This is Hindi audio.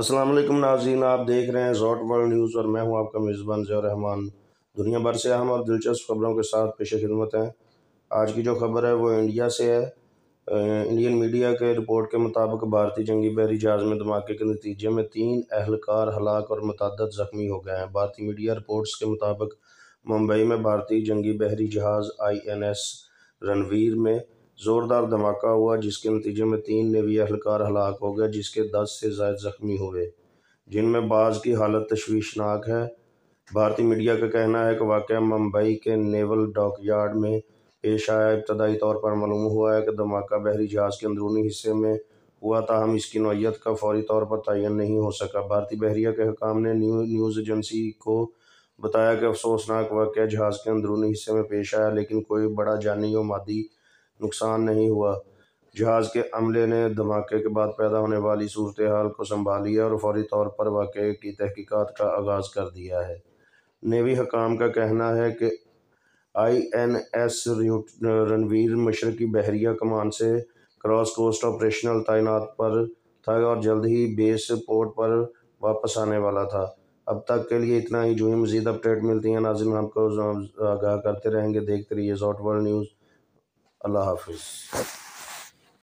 अस्सलाम वालेकुम नाजीन आप देख रहे हैं जॉट वर्ल्ड न्यूज़ और मैं हूं आपका मेज़बान ज़िया रहमान दुनिया भर से अहम और दिलचस्प खबरों के साथ पेश खिदमत हैं आज की जो खबर है वो इंडिया से है इंडियन मीडिया के रिपोर्ट के मुताबिक भारतीय जंगी बहरी जहाज़ में धमाके के नतीजे में तीन अहलकार हलाक और मतद ज़ख्मी हो गए हैं भारतीय मीडिया रिपोर्ट्स के मुताबिक मुंबई में भारतीय जंगी बहरी जहाज़ आई एन एस रणवीर में ज़ोरदार धमाका हुआ जिसके नतीजे में तीन नेवी एहलकार हलाक हो गए जिसके दस से जायद जख्मी हुए जिनमें बाज़ की हालत तशवीशनाक है भारतीय मीडिया का कहना है कि वाक़ मुंबई के नेवल डॉक यार्ड में पेश आया इब्तदाई तौर पर मालूम हुआ है कि धमाका बहरी जहाज़ के अंदरूनी हिस्से में हुआ था हम इसकी नोयत का फौरी तौर पर तयन नहीं हो सका भारतीय बहरिया के हकाम ने न्यू, न्यूज़ एजेंसी को बताया कि अफसोसनाक वाक़ जहाज़ के अंदरूनी हिस्से में पेश आया लेकिन कोई बड़ा जानी और मादी नुकसान नहीं हुआ जहाज़ के अमले ने धमाके के बाद पैदा होने वाली सूरत हाल को संभाल लिया और फौरी तौर पर वाक़े की तहकीकात का आगाज़ कर दिया है नेवी हकाम का कहना है कि आई एन एस रणवीर मशरकी बहरिया कमान से क्रॉस कोस्ट ऑपरेशनल तैनात पर था और जल्द ही बेस पोर्ट पर वापस आने वाला था अब तक के लिए इतना ही जो ही मजीद अपडेट मिलती है नाजिम आपको आगाह करते रहेंगे देखते रहिए जॉट वर्ल्ड न्यूज़ अल्लाह हाफिज़